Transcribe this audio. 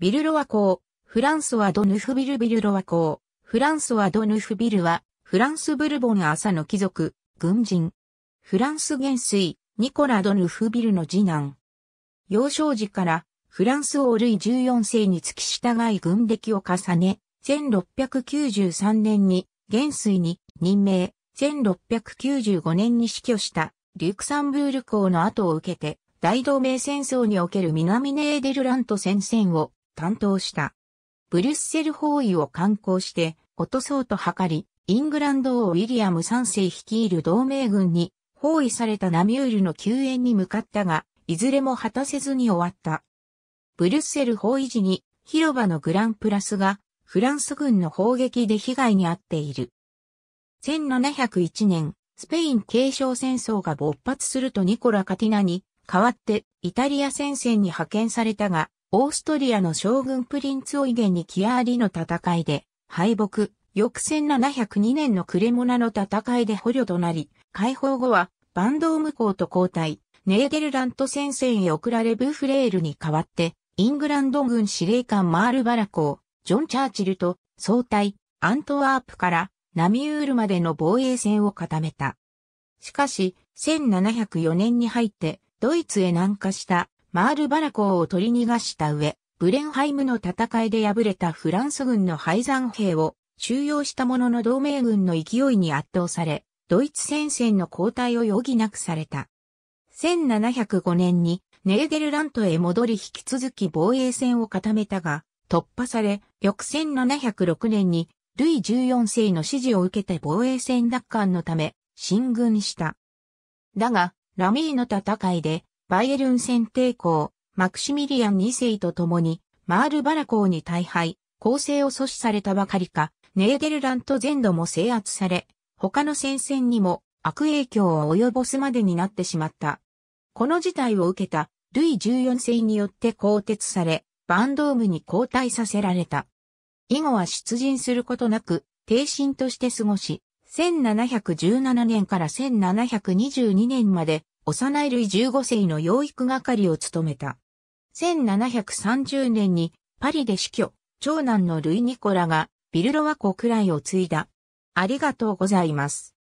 ビルロワ公、フランスワドヌフビルビルロワ公、フランスワドヌフビルは、フランスブルボン朝の貴族、軍人。フランス元帥、ニコラ・ドヌフビルの次男。幼少時から、フランス王類14世に付き従い軍歴を重ね、1693年に元帥に任命、1695年に死去したリュクサンブール公の後を受けて、大同盟戦争における南ネーデルラント戦線を担当した。ブリュッセル包囲を敢行して落とそうと図り、イングランド王ウィリアム3世率いる同盟軍に包囲されたナミュールの救援に向かったが、いずれも果たせずに終わった。ブリュッセル包囲時に広場のグランプラスがフランス軍の砲撃で被害に遭っている。1701年、スペイン継承戦争が勃発するとニコラ・カティナに代わってイタリア戦線に派遣されたが、オーストリアの将軍プリンツ・オイゲにキアーリの戦いで敗北、翌1702年のクレモナの戦いで捕虜となり、解放後はバンドーム港と交代、ネーデルラント戦線へ送られブーフレールに代わって、イングランド軍司令官マールバラコー、ジョン・チャーチルと総体、アントワープからナミュールまでの防衛線を固めた。しかし、1704年に入って、ドイツへ南下したマールバラーを取り逃がした上、ブレンハイムの戦いで敗れたフランス軍の敗残兵を収容したものの同盟軍の勢いに圧倒され、ドイツ戦線の交代を余儀なくされた。1705年にネーデルラントへ戻り引き続き防衛線を固めたが、突破され、翌1706年にルイ14世の指示を受けて防衛戦奪還のため、進軍した。だが、ラミーの戦いでバイエルン戦帝公、マクシミリアン2世と共に、マールバラ公に大敗、攻勢を阻止されたばかりか、ネーデルラント全土も制圧され、他の戦線にも悪影響を及ぼすまでになってしまった。この事態を受けた、ルイ14世によって更迭され、バンドームに交代させられた。以後は出陣することなく、定身として過ごし、1717年から1722年まで幼い類15世の養育係を務めた。1730年にパリで死去、長男の類ニコラがビルロワ国来を継いだ。ありがとうございます。